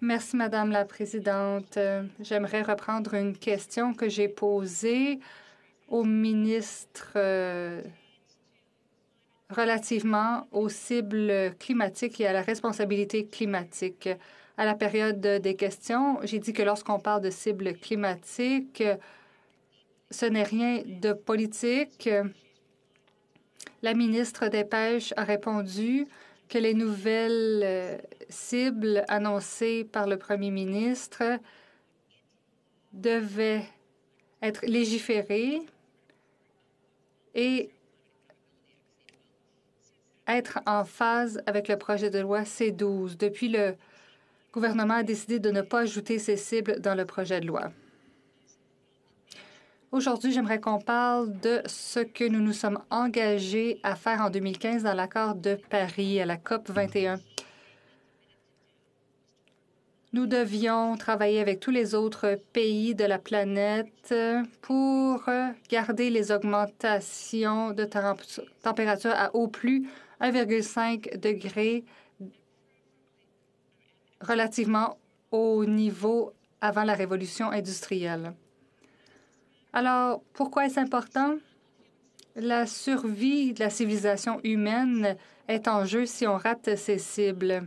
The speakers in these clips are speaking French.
Merci, Madame la Présidente. Euh, j'aimerais reprendre une question que j'ai posée au ministre euh, relativement aux cibles climatiques et à la responsabilité climatique. À la période des questions, j'ai dit que lorsqu'on parle de cibles climatiques, ce n'est rien de politique. La ministre des Pêches a répondu que les nouvelles euh, cibles annoncées par le premier ministre devaient être légiférées et être en phase avec le projet de loi C-12. Depuis, le gouvernement a décidé de ne pas ajouter ces cibles dans le projet de loi. Aujourd'hui, j'aimerais qu'on parle de ce que nous nous sommes engagés à faire en 2015 dans l'accord de Paris à la COP 21. Nous devions travailler avec tous les autres pays de la planète pour garder les augmentations de température à au plus 1,5 degré relativement au niveau avant la révolution industrielle. Alors, pourquoi est-ce important? La survie de la civilisation humaine est en jeu si on rate ses cibles.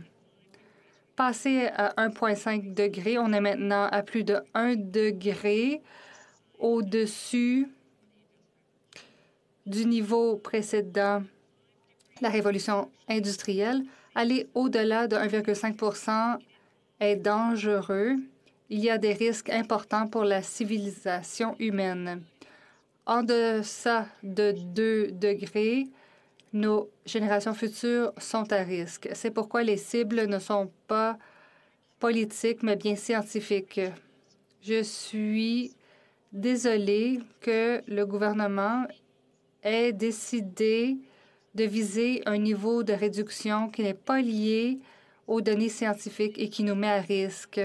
Passé à 1,5 degré, on est maintenant à plus de 1 degré au-dessus du niveau précédent. La révolution industrielle, aller au-delà de 1,5 est dangereux il y a des risques importants pour la civilisation humaine. En deçà de 2 degrés, nos générations futures sont à risque. C'est pourquoi les cibles ne sont pas politiques, mais bien scientifiques. Je suis désolée que le gouvernement ait décidé de viser un niveau de réduction qui n'est pas lié aux données scientifiques et qui nous met à risque.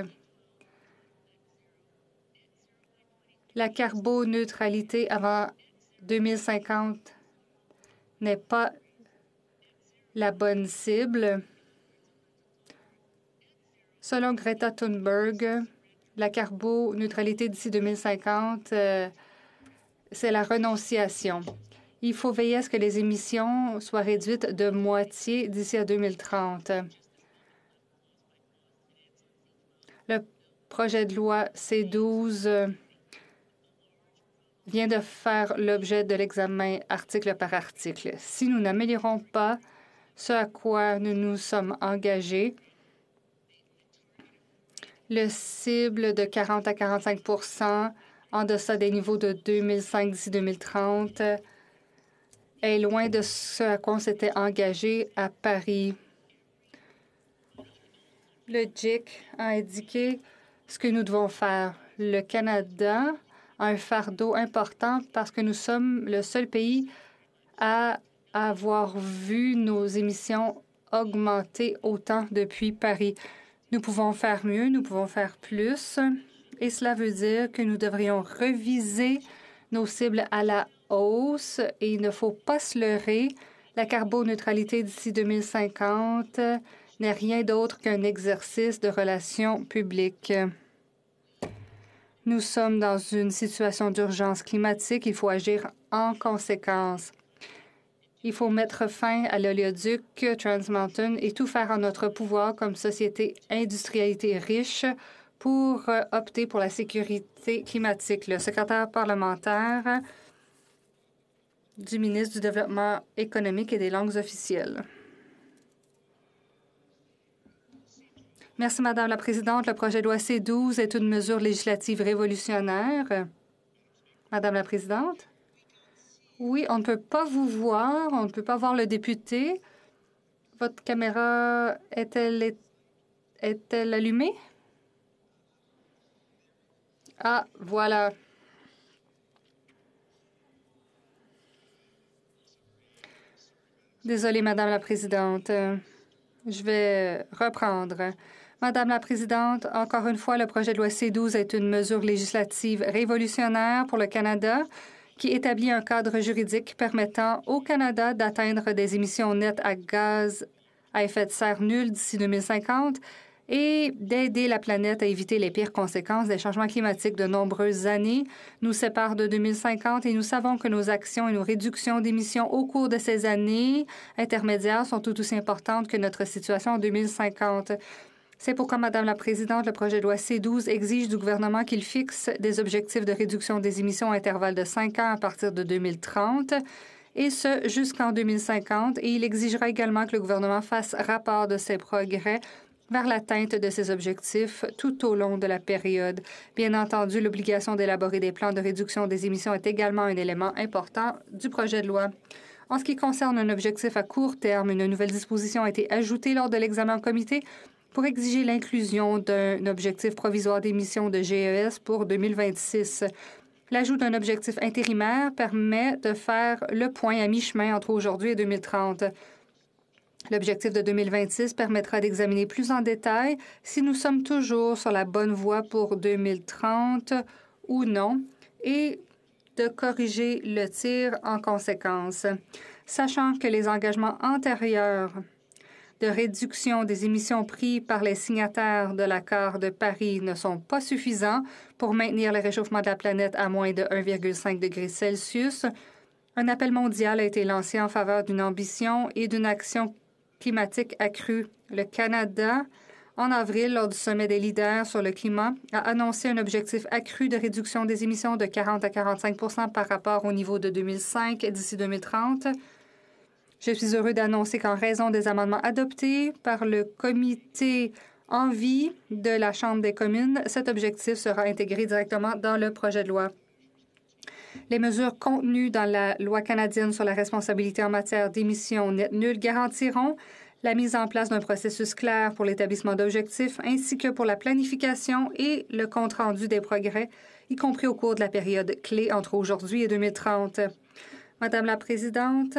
la carboneutralité avant 2050 n'est pas la bonne cible. Selon Greta Thunberg, la carboneutralité d'ici 2050, euh, c'est la renonciation. Il faut veiller à ce que les émissions soient réduites de moitié d'ici à 2030. Le projet de loi C12 vient de faire l'objet de l'examen article par article. Si nous n'améliorons pas ce à quoi nous nous sommes engagés, le cible de 40 à 45 en deçà des niveaux de 2005 2030 est loin de ce à quoi on s'était engagé à Paris. Le GIC a indiqué ce que nous devons faire. Le Canada un fardeau important parce que nous sommes le seul pays à avoir vu nos émissions augmenter autant depuis Paris. Nous pouvons faire mieux, nous pouvons faire plus, et cela veut dire que nous devrions reviser nos cibles à la hausse et il ne faut pas se leurrer. La carboneutralité d'ici 2050 n'est rien d'autre qu'un exercice de relations publiques. Nous sommes dans une situation d'urgence climatique. Il faut agir en conséquence. Il faut mettre fin à l'oléoduc Trans Mountain et tout faire en notre pouvoir comme société industrialité riche pour euh, opter pour la sécurité climatique. Le secrétaire parlementaire du ministre du Développement économique et des langues officielles. Merci, Madame la Présidente. Le projet de loi C-12 est une mesure législative révolutionnaire. Madame la Présidente? Oui, on ne peut pas vous voir, on ne peut pas voir le député. Votre caméra est-elle est allumée? Ah, voilà. Désolée, Madame la Présidente. Je vais reprendre. Madame la Présidente, encore une fois, le projet de loi C-12 est une mesure législative révolutionnaire pour le Canada qui établit un cadre juridique permettant au Canada d'atteindre des émissions nettes à gaz à effet de serre nul d'ici 2050 et d'aider la planète à éviter les pires conséquences des changements climatiques de nombreuses années nous séparent de 2050 et nous savons que nos actions et nos réductions d'émissions au cours de ces années intermédiaires sont tout aussi importantes que notre situation en 2050. C'est pourquoi, Madame la Présidente, le projet de loi C-12 exige du gouvernement qu'il fixe des objectifs de réduction des émissions à intervalles de 5 ans à partir de 2030 et ce jusqu'en 2050, et il exigera également que le gouvernement fasse rapport de ses progrès vers l'atteinte de ces objectifs tout au long de la période. Bien entendu, l'obligation d'élaborer des plans de réduction des émissions est également un élément important du projet de loi. En ce qui concerne un objectif à court terme, une nouvelle disposition a été ajoutée lors de l'examen en comité pour exiger l'inclusion d'un objectif provisoire d'émission de GES pour 2026. L'ajout d'un objectif intérimaire permet de faire le point à mi-chemin entre aujourd'hui et 2030. L'objectif de 2026 permettra d'examiner plus en détail si nous sommes toujours sur la bonne voie pour 2030 ou non et de corriger le tir en conséquence, sachant que les engagements antérieurs de réduction des émissions prises par les signataires de l'accord de Paris ne sont pas suffisants pour maintenir le réchauffement de la planète à moins de 1,5 degré Celsius, un appel mondial a été lancé en faveur d'une ambition et d'une action climatique accrue. Le Canada, en avril, lors du sommet des leaders sur le climat, a annoncé un objectif accru de réduction des émissions de 40 à 45 par rapport au niveau de 2005 d'ici 2030 je suis heureux d'annoncer qu'en raison des amendements adoptés par le comité en vie de la Chambre des communes, cet objectif sera intégré directement dans le projet de loi. Les mesures contenues dans la loi canadienne sur la responsabilité en matière d'émissions nettes nulles garantiront la mise en place d'un processus clair pour l'établissement d'objectifs ainsi que pour la planification et le compte-rendu des progrès, y compris au cours de la période clé entre aujourd'hui et 2030. Madame la Présidente,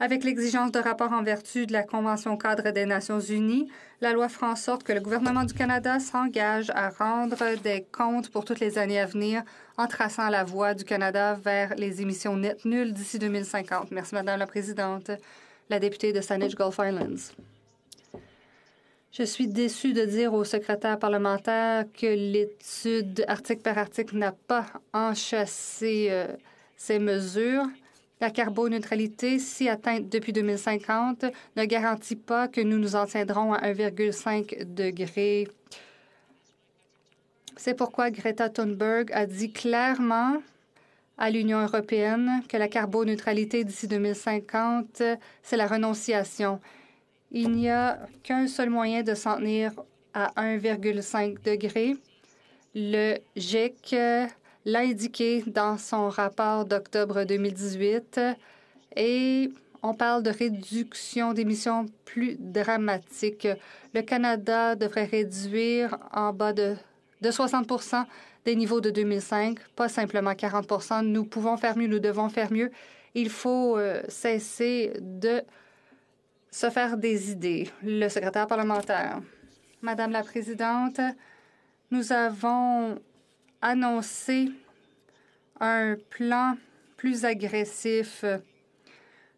avec l'exigence de rapport en vertu de la Convention cadre des Nations unies, la loi fera en sorte que le gouvernement du Canada s'engage à rendre des comptes pour toutes les années à venir en traçant la voie du Canada vers les émissions nettes nulles d'ici 2050. Merci, Madame la Présidente. La députée de Saanich Gulf Islands. Je suis déçue de dire au secrétaire parlementaire que l'étude article par article n'a pas enchâssé euh, ces mesures. La carboneutralité, si atteinte depuis 2050, ne garantit pas que nous nous en tiendrons à 1,5 degré. C'est pourquoi Greta Thunberg a dit clairement à l'Union européenne que la carboneutralité d'ici 2050, c'est la renonciation. Il n'y a qu'un seul moyen de s'en tenir à 1,5 degré. Le GIEC l'a indiqué dans son rapport d'octobre 2018 et on parle de réduction d'émissions plus dramatique. Le Canada devrait réduire en bas de, de 60 des niveaux de 2005, pas simplement 40 Nous pouvons faire mieux, nous devons faire mieux. Il faut euh, cesser de se faire des idées. Le secrétaire parlementaire. Madame la Présidente, nous avons annoncé un plan plus agressif.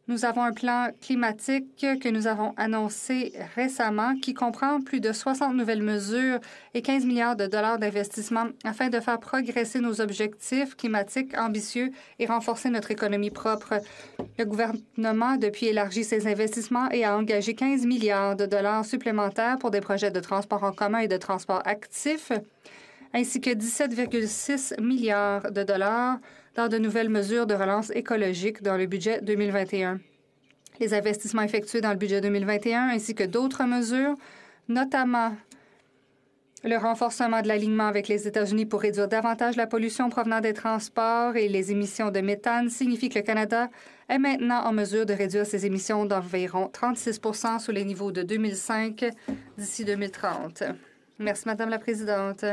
Nous avons un plan climatique que nous avons annoncé récemment qui comprend plus de 60 nouvelles mesures et 15 milliards de dollars d'investissement afin de faire progresser nos objectifs climatiques ambitieux et renforcer notre économie propre. Le gouvernement a depuis élargi ses investissements et a engagé 15 milliards de dollars supplémentaires pour des projets de transport en commun et de transport actif ainsi que 17,6 milliards de dollars dans de nouvelles mesures de relance écologique dans le budget 2021. Les investissements effectués dans le budget 2021 ainsi que d'autres mesures, notamment le renforcement de l'alignement avec les États-Unis pour réduire davantage la pollution provenant des transports et les émissions de méthane signifie que le Canada est maintenant en mesure de réduire ses émissions d'environ 36 sous les niveaux de 2005 d'ici 2030. Merci, Madame la Présidente.